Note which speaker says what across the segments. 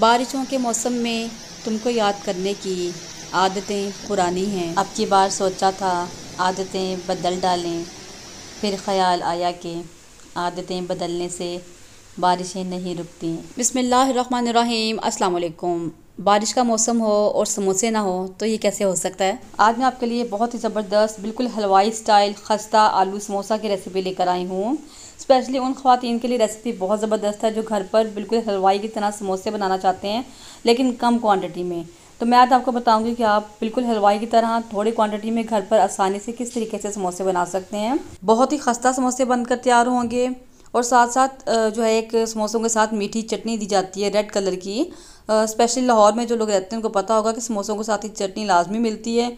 Speaker 1: बारिशों के मौसम में तुमको याद करने की आदतें पुरानी हैं अब की बार सोचा था आदतें बदल डालें फिर ख्याल आया कि आदतें बदलने से बारिशें नहीं रुकती बिसमीम असलकुम बारिश का मौसम हो और समोसे ना हो तो ये कैसे हो सकता है आज मैं आपके लिए बहुत ही ज़बरदस्त बिल्कुल हलवाई स्टाइल खस्ता आलू समोसा की रेसिपी लेकर आई हूँ स्पेशली उन खातन के लिए रेसिपी बहुत ज़बरदस्त है जो घर पर बिल्कुल हलवाई की तरह समोसे बनाना चाहते हैं लेकिन कम क्वान्टिटी में तो मैं आज आपको बताऊंगी कि आप बिल्कुल हलवाई की तरह थोड़ी क्वांटिटी में घर पर आसानी से किस तरीके से समोसे बना सकते हैं बहुत ही खस्ता समोसे बनकर तैयार होंगे और साथ साथ जो है एक समोसों के साथ मीठी चटनी दी जाती है रेड कलर की स्पेशली लाहौर में जो लोग रहते हैं उनको पता होगा कि समोसों के साथ ही चटनी लाजमी मिलती है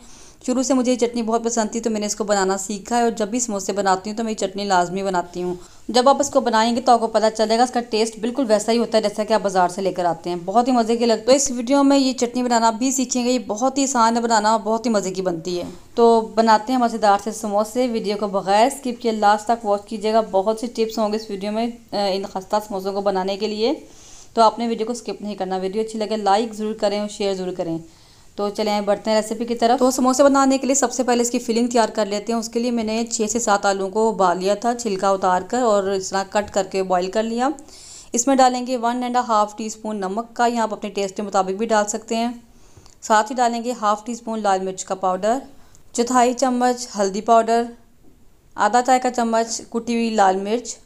Speaker 1: शुरू से मुझे ये चटनी बहुत पसंद थी तो मैंने इसको बनाना सीखा है और जब भी समोसे बनाती हूँ तो मैं ये चटनी लाजमी बनाती हूँ जब आप इसको बनाएंगे तो आपको पता चलेगा इसका टेस्ट बिल्कुल वैसा ही होता है जैसा कि आप बाजार से लेकर आते हैं बहुत ही मज़े की लगती तो है इस वीडियो में ये चटनी बनाना भी सीखेंगे ये बहुत ही आसान है बनाना बहुत ही मज़े की बनती है तो बनाते हैं मज़ेदार से समोसे वीडियो को बगैर स्किप किए लास्ट तक वॉच कीजिएगा बहुत सी टिप्स होंगे इस वीडियो में इन खस्ता समोसों को बनाने के लिए तो आपने वीडियो को स्किप नहीं करना वीडियो अच्छी लगे लाइक ज़रूर करें और शेयर ज़रूर करें तो चले बढ़ते हैं रेसिपी की तरफ तो समोसे बनाने के लिए सबसे पहले इसकी फिलिंग तैयार कर लेते हैं उसके लिए मैंने छः से सात आलू को उबाल लिया था छिलका उतार कर और इस तरह कट करके बॉईल कर लिया इसमें डालेंगे one and half teaspoon नमक का यहाँ आप अपने टेस्ट के मुताबिक भी डाल सकते हैं साथ ही डालेंगे हाफ़ टी स्पून लाल मिर्च का पाउडर चौथाई चम्मच हल्दी पाउडर आधा चाय का चम्मच कुटी हुई लाल मिर्च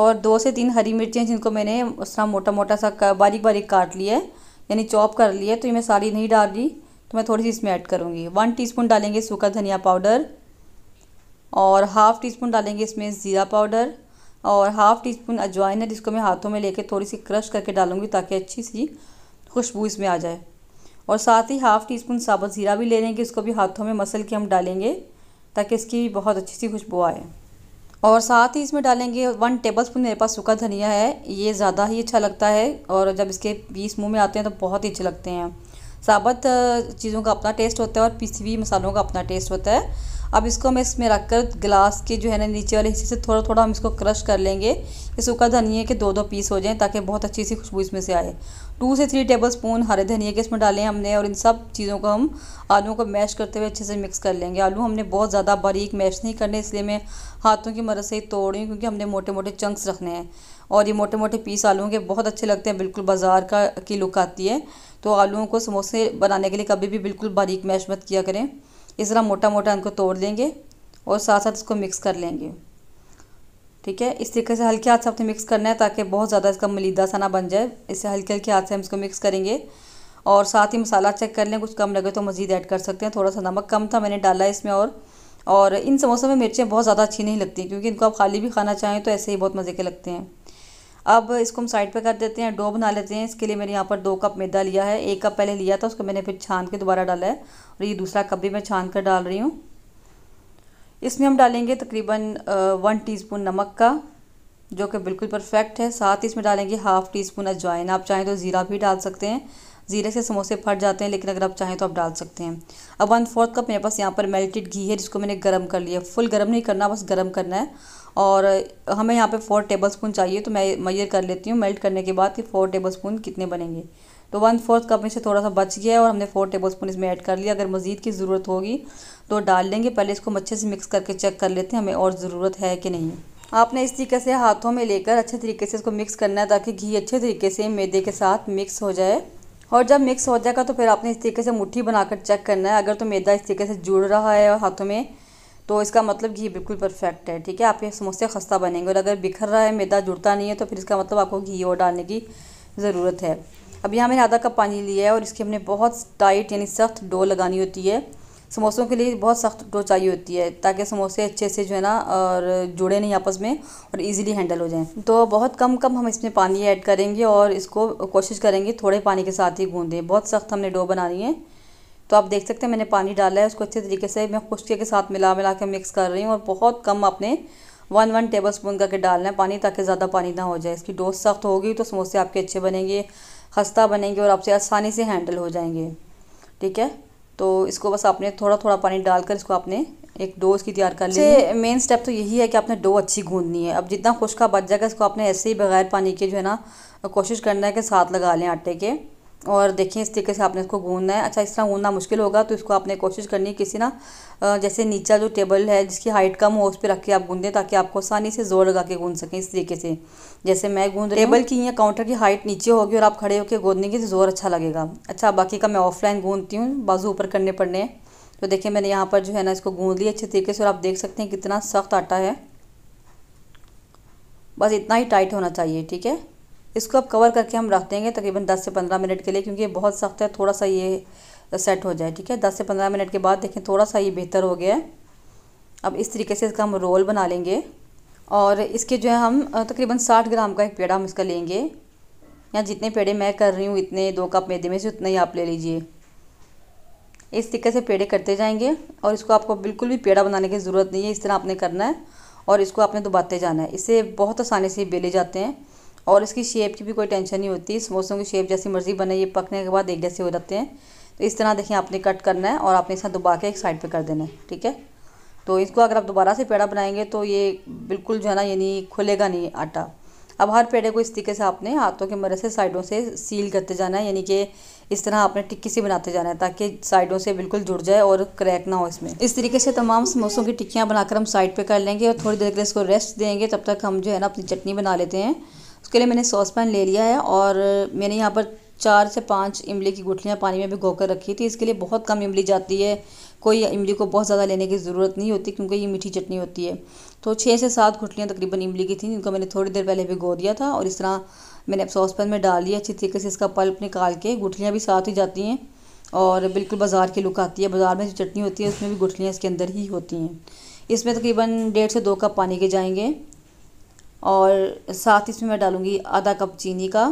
Speaker 1: और दो से तीन हरी मिर्चें जिनको मैंने उस तरह मोटा मोटा सा बारीक बारीक काट लिया है यानी चॉप कर लिया तो ये मैं सारी नहीं डाल रही तो मैं थोड़ी सी इसमें ऐड करूँगी वन टी डालेंगे सूखा धनिया पाउडर और हाफ़ टी स्पून डालेंगे इसमें ज़ीरा पाउडर और हाफ़ टी स्पून अजवाइन है जिसको मैं हाथों में लेके थोड़ी सी क्रश करके डालूंगी ताकि अच्छी सी खुशबू इसमें आ जाए और साथ ही हाफ़ टी स्पून साबुत ज़ीरा भी ले लेंगे इसको भी हाथों में मसल के हम डालेंगे ताकि इसकी बहुत अच्छी सी खुशबू आए और साथ ही इसमें डालेंगे वन टेबल स्पून मेरे पास सूखा धनिया है ये ज़्यादा ही अच्छा लगता है और जब इसके पीस मुंह में आते हैं तो बहुत ही अच्छे लगते हैं साबत चीज़ों का अपना टेस्ट होता है और पीसी हुई मसालों का अपना टेस्ट होता है अब इसको हम इसमें रखकर गिलास के जो है ना नीचे वाले हिस्से से थोड़ा थोड़ा हम इसको क्रश कर लेंगे ये सूखा धनिया के दो दो पीस हो जाएँ ताकि बहुत अच्छी सी खुशबू इसमें से आए टू से थ्री टेबल स्पून हरे धनिया के इसमें डालें हमने और इन सब चीज़ों को हम आलूओं को मैश करते हुए अच्छे से मिक्स कर लेंगे आलू हमने बहुत ज़्यादा बारीक मैश नहीं करने इसलिए मैं हाथों की मदद से ही तोड़ रही क्योंकि हमने मोटे मोटे चंक्स रखने हैं और ये मोटे मोटे पीस आलूओं के बहुत अच्छे लगते हैं बिल्कुल बाजार का की लुक आती है तो आलूओं को समोसे बनाने के लिए कभी भी बिल्कुल बारीक मैश मत किया करें इस तरह मोटा मोटा इनको तोड़ देंगे और साथ साथ इसको मिक्स कर लेंगे ठीक है इस तरीके से हल्के हाथ से आपने मिक्स करना है ताकि बहुत ज़्यादा इसका मलिदा सा ना बन जाए इससे हल्के हल्के हाथ से हम इसको मिक्स करेंगे और साथ ही मसाला चेक कर लें कुछ कम लगे तो मज़ीद ऐड कर सकते हैं थोड़ा सा नमक कम था मैंने डाला इसमें और और इन समोसों में मिर्चें बहुत ज़्यादा अच्छी नहीं लगती क्योंकि इनको आप खाली भी खाना चाहें तो ऐसे ही बहुत मज़े के लगते हैं अब इसको हम साइड पे कर देते हैं डो बना लेते हैं इसके लिए मैंने यहाँ पर दो कप मैदा लिया है एक कप पहले लिया था उसको मैंने फिर छान के दोबारा डाला है और ये दूसरा कप भी मैं छान कर डाल रही हूँ इसमें हम डालेंगे तकरीबन वन टीस्पून नमक का जो कि बिल्कुल परफेक्ट है साथ ही इसमें डालेंगे हाफ़ टी स्पून अजवाइन आप चाहें तो ज़ीरा भी डाल सकते हैं ज़ीरे से समोसे फट जाते हैं लेकिन अगर आप चाहें तो आप डाल सकते हैं अब वन फोर्थ कप मेरे पास यहाँ पर मेल्टेड घी है जिसको मैंने गर्म कर लिया फुल गर्म नहीं करना बस गर्म करना है और हमें यहाँ पे फोर टेबल स्पून चाहिए तो मैं मैयर कर लेती हूँ मेल्ट करने के बाद कि फ़ोर टेबल स्पून कितने बनेंगे तो वन फोर्थ कप में से थोड़ा सा बच गया है और हमने फोर टेबल स्पून इसमें ऐड कर लिया अगर मज़ीद की ज़रूरत होगी तो डाल देंगे पहले इसको अच्छे से मिक्स करके चेक कर लेते हैं हमें और ज़रूरत है कि नहीं आपने इस तरीके से हाथों में लेकर अच्छे तरीके से इसको मिक्स करना है ताकि घी अच्छे तरीके से मैदे के साथ मिक्स हो जाए और जब मिक्स हो जाएगा तो फिर आपने इस तरीके से मुट्ठी बनाकर चेक करना है अगर तो मैदा इस तरीके से जुड़ रहा है और हाथों में तो इसका मतलब घी बिल्कुल परफेक्ट है ठीक है आपके समोसे खस्ता बनेंगे और अगर बिखर रहा है मैदा जुड़ता नहीं है तो फिर इसका मतलब आपको घी और डालने की ज़रूरत है अब यहाँ मैंने आधा कप पानी लिया है और इसकी हमने बहुत टाइट यानी सख्त डो लगानी होती है समोसों के लिए बहुत सख्त डो चाहिए होती है ताकि समोसे अच्छे से जो है ना और जुड़े नहीं आपस में और इजीली हैंडल हो जाएं तो बहुत कम कम हम इसमें पानी ऐड करेंगे और इसको कोशिश करेंगे थोड़े पानी के साथ ही गूँधें बहुत सख्त हमने डो बनानी है तो आप देख सकते हैं मैंने पानी डाला है उसको अच्छे तरीके से मैं खुशके के साथ मिला मिला के मिक्स कर रही हूँ और बहुत कम आपने वन वन टेबल स्पून करके डालना है पानी ताकि ज़्यादा पानी ना हो जाए इसकी डोज सख्त होगी तो समोसे आपके अच्छे बनेंगे खस्ता बनेंगे और आपसे आसानी से हैंडल हो जाएंगे ठीक है तो इसको बस आपने थोड़ा थोड़ा पानी डालकर इसको आपने एक डो इसकी तैयार कर ली मेन अच्छा, स्टेप तो यही है कि आपने डो अच्छी गूंदनी है अब जितना खुशका बच जाएगा इसको आपने ऐसे ही बगैर पानी के जो है ना कोशिश करना है कि साथ लगा लें आटे के और देखिए इस तरीके से आपने इसको गूंदना है अच्छा इस तरह गूंदना मुश्किल होगा तो इसको आपने कोशिश करनी है किसी ना जैसे नीचा जो टेबल है जिसकी हाइट कम हो उस पर रख के आप गूंदें ताकि आपको आसानी से जोर लगा के गूंद सकें इस तरीके से जैसे मैं गूंद टेबल की या काउंटर की हाइट नीचे होगी और आप खड़े होकर गूंदने की जोर अच्छा लगेगा अच्छा बाकी का मैं ऑफलाइन गूंदती हूँ बाजू ऊपर करने पड़ने तो देखिए मैंने यहाँ पर जो है ना इसको गूंद लिया अच्छे तरीके से और आप देख सकते हैं कितना सख्त आटा है बस इतना ही टाइट होना चाहिए ठीक है इसको अब कवर करके हम रख देंगे तकरीबन 10 से 15 मिनट के लिए क्योंकि ये बहुत सख्त है थोड़ा सा ये सेट हो जाए ठीक है 10 से 15 मिनट के बाद देखें थोड़ा सा ये बेहतर हो गया है अब इस तरीके से इसका हम रोल बना लेंगे और इसके जो है हम तकरीबन साठ ग्राम का एक पेड़ा हम इसका लेंगे या जितने पेड़े मैं कर रही हूँ इतने दो कप मैदे में से उतना ही आप ले लीजिए इस तरीके से पेड़े करते जाएंगे और इसको आपको बिल्कुल भी पेड़ा बनाने की ज़रूरत नहीं है इस तरह आपने करना है और इसको आपने दुबाते जाना है इससे बहुत आसानी से बेले जाते हैं और इसकी शेप की भी कोई टेंशन नहीं होती समोसों की शेप जैसी मर्जी बने ये पकने के बाद एक जैसे हो जाते हैं तो इस तरह देखिए आपने कट करना है और आपने इसका दुबा के एक साइड पे कर देना है ठीक है तो इसको अगर आप दोबारा से पेड़ा बनाएंगे तो ये बिल्कुल जो है ना यानी खुलेगा नहीं आटा अब हर पेड़े को इस तरीके से आपने हाथों के मदद से साइडों से सील करते जाना है यानी कि इस तरह आपने टिक्की सी बनाते जाना है ताकि साइडों से बिल्कुल जुड़ जाए और क्रैक ना हो इसमें इस तरीके से तमाम समोसों की टिक्कियाँ बनाकर हम साइड पर कर लेंगे और थोड़ी देर के लिए इसको रेस्ट देंगे तब तक हम जो है ना अपनी चटनी बना लेते हैं उसके लिए मैंने सॉस पैन ले लिया है और मैंने यहाँ पर चार से पाँच इमली की गुठलियाँ पानी में भिगो कर रखी थी इसके लिए बहुत कम इमली जाती है कोई इमली को बहुत ज़्यादा लेने की ज़रूरत नहीं होती क्योंकि ये मीठी चटनी होती है तो छः से सात गुठलियाँ तकरीबन इमली की थी जिनको मैंने थोड़ी देर पहले भिगो दिया था और इस तरह मैंने सॉस पैन में डाल दिया अच्छी तरीके से इसका पल्प निकाल के गुठलियाँ भी साथ ही जाती हैं और बिल्कुल बाज़ार की लुक आती है बाज़ार में जो चटनी होती है उसमें भी गुठलियाँ इसके अंदर ही होती हैं इसमें तकरीबन डेढ़ से दो कप पानी के जाएंगे और साथ इसमें मैं डालूँगी आधा कप चीनी का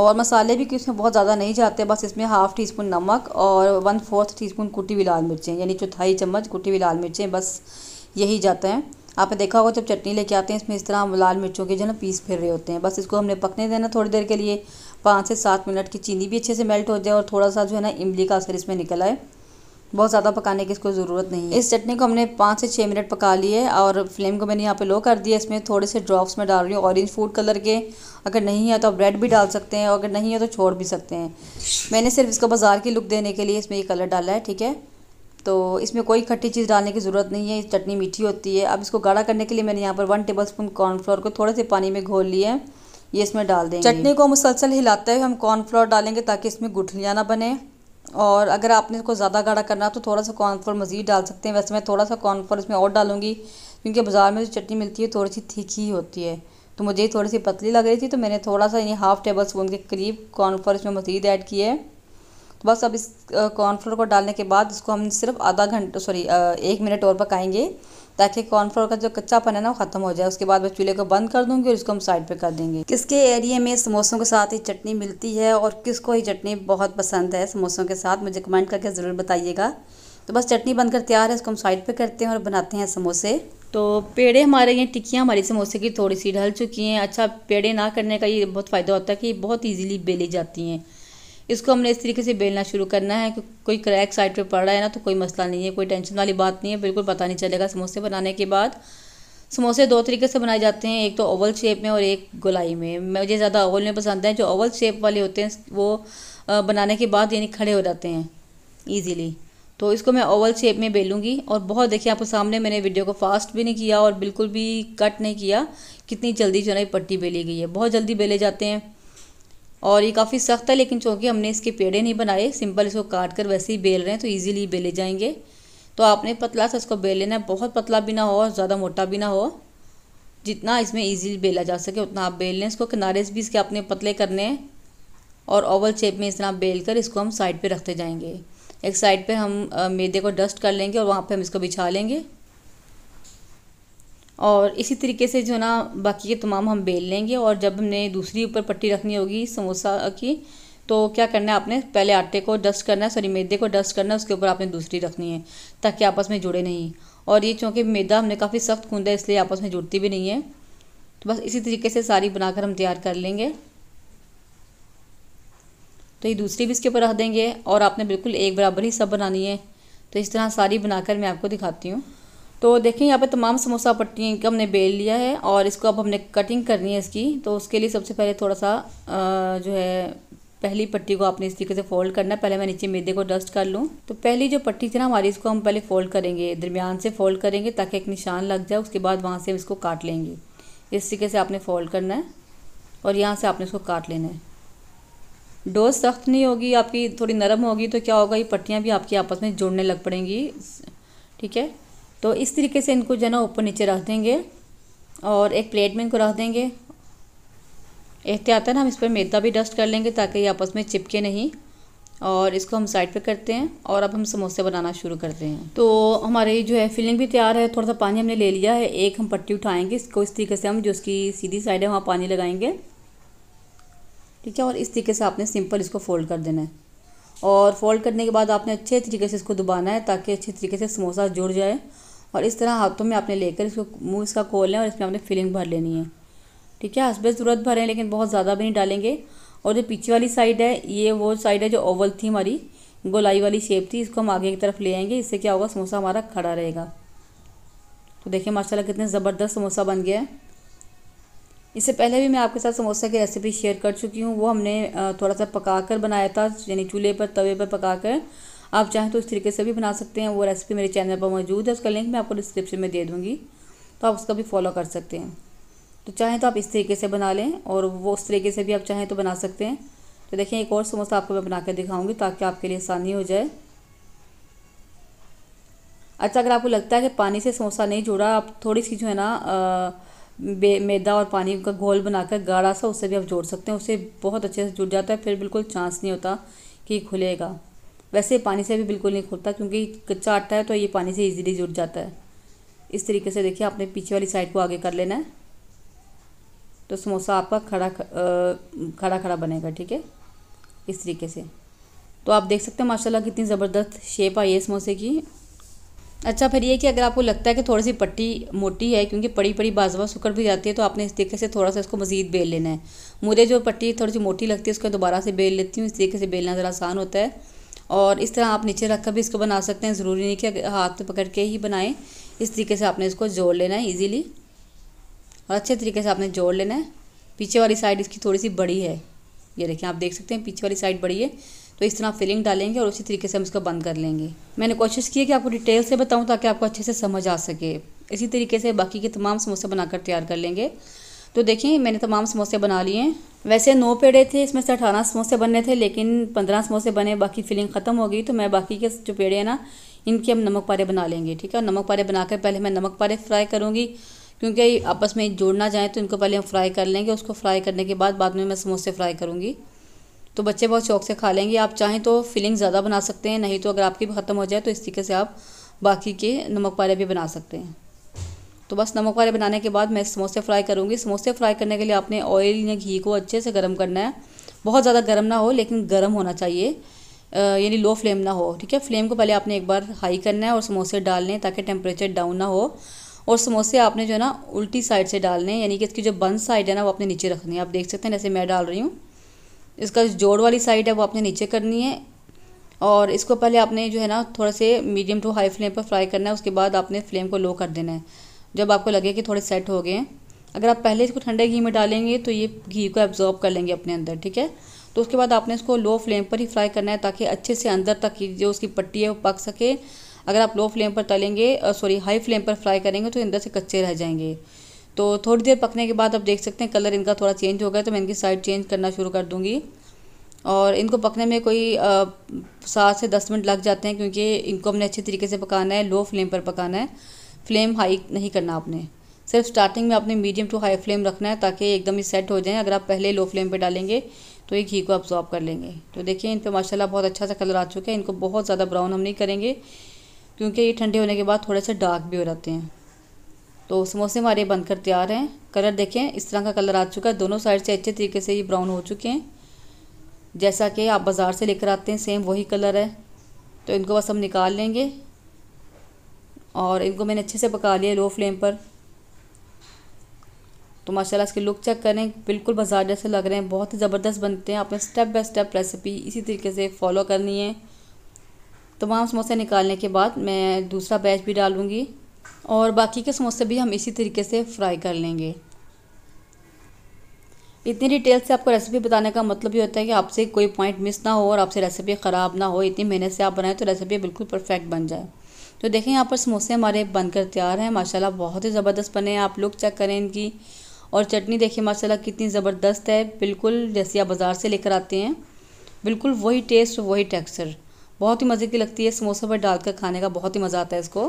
Speaker 1: और मसाले भी उसमें बहुत ज़्यादा नहीं जाते बस इसमें हाफ़ टी स्पून नमक और वन फोर्थ टी स्पून कुटी हुई लाल मिर्चें यानी चौथाई चम्मच कुटी हुई लाल मिर्चें बस यही जाते हैं आपने देखा होगा जब चटनी लेके आते हैं इसमें इस तरह हम लाल मिर्चों के जो ना पीस फिर रहे होते हैं बस इसको हमने पकने देना थोड़ी देर के लिए पाँच से सात मिनट की चीनी भी अच्छे से मेल्ट हो जाए और थोड़ा सा जो है ना इमली का असर इसमें निकल आए बहुत ज़्यादा पकाने की इसको ज़रूरत नहीं है इस चटनी को हमने पाँच से छः मिनट पका लिए है और फ्लेम को मैंने यहाँ पे लो कर दिया इसमें थोड़े से ड्रॉप्स में डाल रही हूँ ऑरेंज फूड कलर के अगर नहीं है तो आप रेड भी डाल सकते हैं और अगर नहीं है तो छोड़ भी सकते हैं मैंने सिर्फ इसको बाजार की लुक देने के लिए इसमें ये कलर डाला है ठीक है तो इसमें कोई खट्टी चीज़ डालने की ज़रूरत नहीं है चटनी मीठी होती है अब इसको गाढ़ा करने के लिए मैंने यहाँ पर वन टेबल स्पून कॉर्नफ्लोर को थोड़े से पानी में घोल लिया है ये इसमें डाल देंगे चटनी को मुसलसल हिलाते हुए हम कॉर्नफ्लोर डालेंगे ताकि इसमें गुठलियाँ ना बने और अगर आपने इसको ज़्यादा गाढ़ा करना तो थोड़ा सा कॉर्नफ्लोर मज़ीद डाल सकते हैं वैसे मैं थोड़ा सा कॉर्नफ्लोर इसमें और डालूँगी क्योंकि बाज़ार में जो चटनी मिलती है थोड़ी सी ही होती है तो मुझे थोड़ी सी पतली लग रही थी तो मैंने थोड़ा सा यानी हाफ़ टेबल स्पून के करीब कॉर्नफ्लोर इसमें मज़ीद ऐड किया है तो बस अब इस कॉर्नफ्लोर को डालने के बाद इसको हम सिर्फ आधा घंटा सॉरी एक मिनट और पकाएंगे ताकि कॉर्नफ्लोर का जो कच्चापन है ना वो ख़त्म हो जाए उसके बाद मैं चूल्हे को बंद कर दूँगी और इसको हम साइड पर कर देंगे किसके एरिए में समोसों के साथ ही चटनी मिलती है और किसको ही चटनी बहुत पसंद है समोसों के साथ मुझे कमेंट करके ज़रूर बताइएगा तो बस चटनी बनकर तैयार है इसको हम साइड पे करते हैं और बनाते हैं समोसे तो पेड़े हमारे ये टिक्कियाँ हमारी समोसे की थोड़ी सी ढल चुकी हैं अच्छा पेड़े ना करने का ये बहुत फ़ायदा होता है कि बहुत ईजीली बेली जाती हैं इसको हमने इस तरीके से बेलना शुरू करना है कोई क्रैक साइड पे पड़ रहा है ना तो कोई मसला नहीं है कोई टेंशन वाली बात नहीं है बिल्कुल पता नहीं चलेगा समोसे बनाने के बाद समोसे दो तरीके से बनाए जाते हैं एक तो ओवल शेप में और एक गोलाई में मुझे ज़्यादा ओवल में पसंद है जो ओवल शेप वाले होते हैं वो बनाने के बाद यानी खड़े हो जाते हैं ईजीली तो इसको मैं ओवल शेप में बेलूँगी और बहुत देखिए आपके सामने मैंने वीडियो को फास्ट भी नहीं किया और बिल्कुल भी कट नहीं किया कितनी जल्दी जो है पट्टी बेली गई है बहुत जल्दी बेले जाते हैं और ये काफ़ी सख्त है लेकिन चूँकि हमने इसके पेड़े नहीं बनाए सिंपल इसको काट कर वैसे ही बेल रहे हैं तो ईजिली बेले जाएंगे तो आपने पतला सा इसको बेल लेना है बहुत पतला भी ना हो और ज़्यादा मोटा भी ना हो जितना इसमें ईजिली बेला जा सके उतना आप बेल लें इसको किनारे से भी इसके आपने पतले करने हैं और ओवल शेप में इस बेल कर इसको हम साइड पर रखते जाएंगे एक साइड पर हम मैदे को डस्ट कर लेंगे और वहाँ पर हम इसको बिछा लेंगे और इसी तरीके से जो ना बाकी के तमाम हम बेल लेंगे और जब हमने दूसरी ऊपर पट्टी रखनी होगी समोसा की तो क्या करना है आपने पहले आटे को डस्ट करना है सॉरी मैदे को डस्ट करना है उसके ऊपर आपने दूसरी रखनी है ताकि आपस में जुड़े नहीं और ये चूँकि मैदा हमने काफ़ी सख्त खूंदा है इसलिए आपस में जुड़ती भी नहीं है तो बस इसी तरीके से सारी बनाकर हम तैयार कर लेंगे तो ये दूसरी भी इसके ऊपर रख देंगे और आपने बिल्कुल एक बराबर ही सब बनानी है तो इस तरह सारी बनाकर मैं आपको दिखाती हूँ तो देखें यहाँ पे तमाम समोसा पट्टी का हमने बेल लिया है और इसको अब हमने कटिंग करनी है इसकी तो उसके लिए सबसे पहले थोड़ा सा जो है पहली पट्टी को आपने इस तरीके से फोल्ड करना पहले मैं नीचे मैदे को डस्ट कर लूँ तो पहली जो पट्टी थी ना हमारी इसको हम पहले फोल्ड करेंगे दरमियान से फोल्ड करेंगे ताकि एक निशान लग जाए उसके बाद वहाँ से हम इसको काट लेंगे इस तरीके से आपने फोल्ड करना है और यहाँ से आपने इसको काट लेना है डोज सख्त नहीं होगी आपकी थोड़ी नरम होगी तो क्या होगा ये पट्टियाँ भी आपकी आपस में जुड़ने लग पड़ेंगी ठीक है तो इस तरीके से इनको जो है ना ऊपर नीचे रख देंगे और एक प्लेट में इनको रख देंगे एहतियातन तो हम इस पर मैदा भी डस्ट कर लेंगे ताकि ये आपस में चिपके नहीं और इसको हम साइड पे करते हैं और अब हम समोसे बनाना शुरू करते हैं तो हमारे जो है फिलिंग भी तैयार है थोड़ा सा पानी हमने ले लिया है एक हम पट्टी उठाएंगे इसको इस तरीके से हम जो उसकी सीधी साइड है वहाँ पानी लगाएंगे ठीक है और इस तरीके से आपने सिंपल इसको फ़ोल्ड कर देना है और फोल्ड करने के बाद आपने अच्छे तरीके से इसको दबाना है ताकि अच्छे तरीके से समोसा जुड़ जाए और इस तरह हाथों में आपने लेकर इसको मुँह इसका खोल लें और इसमें आपने फिलिंग भर लेनी है ठीक है हंसबे ज़रूरत भरें लेकिन बहुत ज़्यादा भी नहीं डालेंगे और जो पीछे वाली साइड है ये वो साइड है जो ओवल थी हमारी गोलाई वाली शेप थी इसको हम आगे की तरफ ले आएंगे इससे क्या होगा समोसा हमारा खड़ा रहेगा तो देखिए माशाल्लाह कितने ज़बरदस्त समोसा बन गया है इससे पहले भी मैं आपके साथ समोसा की रेसिपी शेयर कर चुकी हूँ वो हमने थोड़ा सा पका कर बनाया था यानी चूल्हे पर तवे पर पका कर आप चाहें तो इस तरीके से भी बना सकते हैं वो रेसिपी मेरे चैनल पर मौजूद है उसका लिंक मैं आपको डिस्क्रिप्शन में दे दूँगी तो आप उसका भी फॉलो कर सकते हैं तो चाहें तो आप इस तरीके से बना लें और वो उस तरीके से भी आप चाहें तो बना सकते हैं तो देखिए एक और समोसा आपको मैं बना कर दिखाऊँगी ताकि आपके लिए आसानी हो जाए अच्छा अगर आपको लगता है कि पानी से समोसा नहीं जुड़ा आप थोड़ी सी जो है ना मैदा और पानी का घोल बनाकर गाढ़ा सा उससे भी आप जोड़ सकते हैं उससे बहुत अच्छे से जुड़ जाता है फिर बिल्कुल चांस नहीं होता कि खुलेगा वैसे पानी से भी बिल्कुल नहीं खुलता क्योंकि कच्चा आटा है तो ये पानी से इजीली जुड़ जाता है इस तरीके से देखिए आपने पीछे वाली साइड को आगे कर लेना है तो समोसा आपका खड़ा खड़ा खड़ा बनेगा ठीक है इस तरीके से तो आप देख सकते हैं माशाल्लाह कितनी ज़बरदस्त शेप आई है समोसे की अच्छा फिर ये कि अगर आपको लगता है कि थोड़ी सी पट्टी मोटी है क्योंकि बड़ी बड़ी बाजवा सुकड़ भी जाती है तो आपने इस तरीके से थोड़ा सा इसको मज़ीद बेल लेना है मुझे जो पट्टी थोड़ी सी मोटी लगती है उसको दोबारा से बेल लेती हूँ इस तरीके से बेलना ज़रा आसान होता है और इस तरह आप नीचे रख कर भी इसको बना सकते हैं ज़रूरी नहीं कि हाथ पकड़ के ही बनाएं इस तरीके से आपने इसको जोड़ लेना है ईजीली और अच्छे तरीके से आपने जोड़ लेना है पीछे वाली साइड इसकी थोड़ी सी बड़ी है ये देखिए आप देख सकते हैं पीछे वाली साइड बड़ी है तो इस तरह फिलिंग डालेंगे और उसी तरीके से हम इसको बंद कर लेंगे मैंने कोशिश की है कि आपको डिटेल से बताऊं ताकि आपको अच्छे से समझ आ सके इसी तरीके से बाकी के तमाम समोसे बनाकर तैयार कर लेंगे तो देखिए मैंने तमाम समोसे बना लिए हैं वैसे नौ पेड़े थे इसमें से अठारह समोसे बनने थे लेकिन पंद्रह समोसे बने बाकी फिलिंग ख़त्म हो गई तो मैं बाकी के जो पेड़े हैं ना इनके हम नमक पारे बना लेंगे ठीक है नमक पारे बनाकर पहले मैं नमक पारे फ्राई करूँगी क्योंकि आपस में जोड़ना चाहें तो इनको पहले हम फ्राई कर लेंगे उसको फ्राई करने के बाद बाद में मैं समोसे फ्राई करूँगी तो बच्चे बहुत शौक से खा लेंगे आप चाहें तो फिलिंग ज़्यादा बना सकते हैं नहीं तो अगर आपकी भी ख़त्म हो जाए तो इस तरीके से आप बाकी के नमक पारे भी बना सकते हैं तो बस नमक वाले बनाने के बाद मैं समोसे फ्राई करूँगी समोसे फ्राई करने के लिए आपने ऑयल या घी को अच्छे से गर्म करना है बहुत ज़्यादा गर्म ना हो लेकिन गर्म होना चाहिए यानी लो फ्लेम ना हो ठीक है फ्लेम को पहले आपने एक बार हाई करना है और समोसे डालने ताकि टेम्परेचर डाउन ना हो और समोसे आपने जो है ना उल्टी साइड से डालने यानी कि इसकी जो बंद साइड है ना वो आपने नीचे रखनी है आप देख सकते हैं जैसे मैं डाल रही हूँ इसका जोड़ वाली साइड है वो आपने नीचे करनी है और इसको पहले आपने जो है ना थोड़ा से मीडियम टू हाई फ्लेम पर फ्राई करना है उसके बाद आपने फ्लेम को लो कर देना है जब आपको लगे कि थोड़े सेट हो गए हैं अगर आप पहले इसको ठंडे घी में डालेंगे तो ये घी को एब्जॉर्ब कर लेंगे अपने अंदर ठीक है तो उसके बाद आपने इसको लो फ्लेम पर ही फ्राई करना है ताकि अच्छे से अंदर तक जो उसकी पट्टी है वो पक सके अगर आप लो फ्लेम पर तलेंगे सॉरी हाई फ्लेम पर फ्राई करेंगे तो अंदर से कच्चे रह जाएंगे तो थोड़ी देर पकने के बाद आप देख सकते हैं कलर इनका थोड़ा चेंज हो गया तो मैं इनकी साइड चेंज करना शुरू कर दूँगी और इनको पकने में कोई सात से दस मिनट लग जाते हैं क्योंकि इनको हमने अच्छे तरीके से पकाना है लो फ्लेम पर पकाना है फ्लेम हाई नहीं करना आपने सिर्फ स्टार्टिंग में आपने मीडियम टू हाई फ्लेम रखना है ताकि एकदम ही सेट हो जाए अगर आप पहले लो फ्लेम पे डालेंगे तो ये घी को अब्जॉर्ब कर लेंगे तो देखिए इन पर माशाल्लाह बहुत अच्छा सा कलर आ चुका है इनको बहुत ज़्यादा ब्राउन हम नहीं करेंगे क्योंकि ये ठंडे होने के बाद थोड़े से डार्क भी हो जाते हैं तो समोसे हमारे बनकर तैयार हैं कलर देखें इस तरह का कलर आ चुका है दोनों साइड से अच्छे तरीके से ये ब्राउन हो चुके हैं जैसा कि आप बाज़ार से लेकर आते हैं सेम वही कलर है तो इनको बस हम निकाल लेंगे और इनको मैंने अच्छे से पका लिया लो फ्लेम पर तो माशाल्लाह इसके लुक चेक करें बिल्कुल बाजार जैसे लग रहे हैं बहुत ही ज़बरदस्त बनते हैं आपने स्टेप बाय स्टेप रेसिपी इसी तरीके से फॉलो करनी है तमाम समोसे निकालने के बाद मैं दूसरा बैच भी डालूँगी और बाकी के समोसे भी हम इसी तरीके से फ्राई कर लेंगे इतनी डिटेल से आपको रेसिपी बताने का मतलब ये होता है कि आपसे कोई पॉइंट मिस ना हो और आपसे रेसिपी ख़राब ना हो इतनी मेहनत से आप बनाएं तो रेसिपी बिल्कुल परफेक्ट बन जाए तो देखें यहाँ पर समोसे हमारे बनकर तैयार हैं माशाल्लाह बहुत ही ज़बरदस्त बने हैं आप लोग चेक करें इनकी और चटनी देखिए माशाल्लाह कितनी ज़बरदस्त है बिल्कुल जैसे आप बाज़ार से लेकर आते हैं बिल्कुल वही टेस्ट वही टेक्सचर बहुत ही मज़े की लगती है समोसे पर डालकर खाने का बहुत ही मज़ा आता है इसको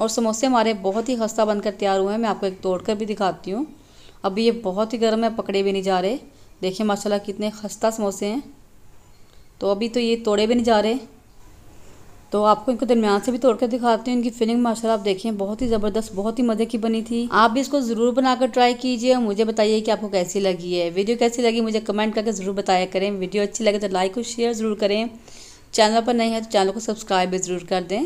Speaker 1: और समोसे हमारे बहुत ही खस्ता बनकर तैयार हुए हैं मैं आपको एक तोड़ कर भी दिखाती हूँ अभी ये बहुत ही गर्म है पकड़े भी नहीं जा रहे देखिए माशाल्लाह कितने खस्ता समोसे हैं तो अभी तो ये तोड़े भी नहीं जा रहे तो आपको इनको दरमियान से भी तोड़ कर दिखाती हूँ इनकी फिलिंग माशाल्लाह आप देखें बहुत ही ज़बरदस्त बहुत ही मज़े की बनी थी आप भी इसको ज़रूर बनाकर ट्राई कीजिए और मुझे बताइए कि आपको कैसी लगी है वीडियो कैसी लगी मुझे कमेंट करके ज़रूर बताया करें वीडियो अच्छी लगे तो लाइक और शेयर ज़रूर करें चैनल पर नहीं है तो चैनल को सब्सक्राइब भी ज़रूर कर दें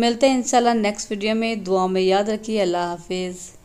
Speaker 1: मिलते हैं इंशाल्लाह नेक्स्ट वीडियो में दुआ में याद रखिए अल्लाह हाफिज़